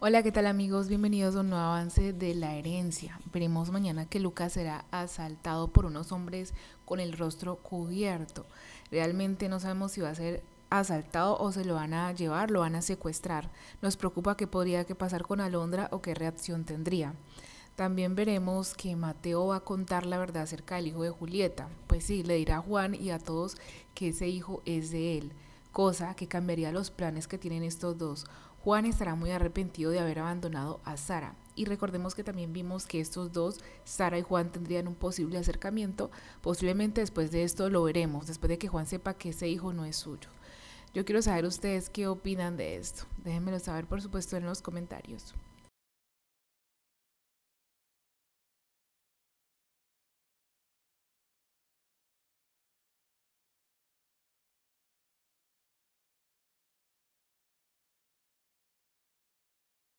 Hola, ¿qué tal amigos? Bienvenidos a un nuevo avance de la herencia. Veremos mañana que Lucas será asaltado por unos hombres con el rostro cubierto. Realmente no sabemos si va a ser asaltado o se lo van a llevar, lo van a secuestrar. Nos preocupa qué podría que pasar con Alondra o qué reacción tendría. También veremos que Mateo va a contar la verdad acerca del hijo de Julieta. Pues sí, le dirá a Juan y a todos que ese hijo es de él cosa que cambiaría los planes que tienen estos dos. Juan estará muy arrepentido de haber abandonado a Sara. Y recordemos que también vimos que estos dos, Sara y Juan, tendrían un posible acercamiento. Posiblemente después de esto lo veremos, después de que Juan sepa que ese hijo no es suyo. Yo quiero saber ustedes qué opinan de esto. Déjenmelo saber, por supuesto, en los comentarios.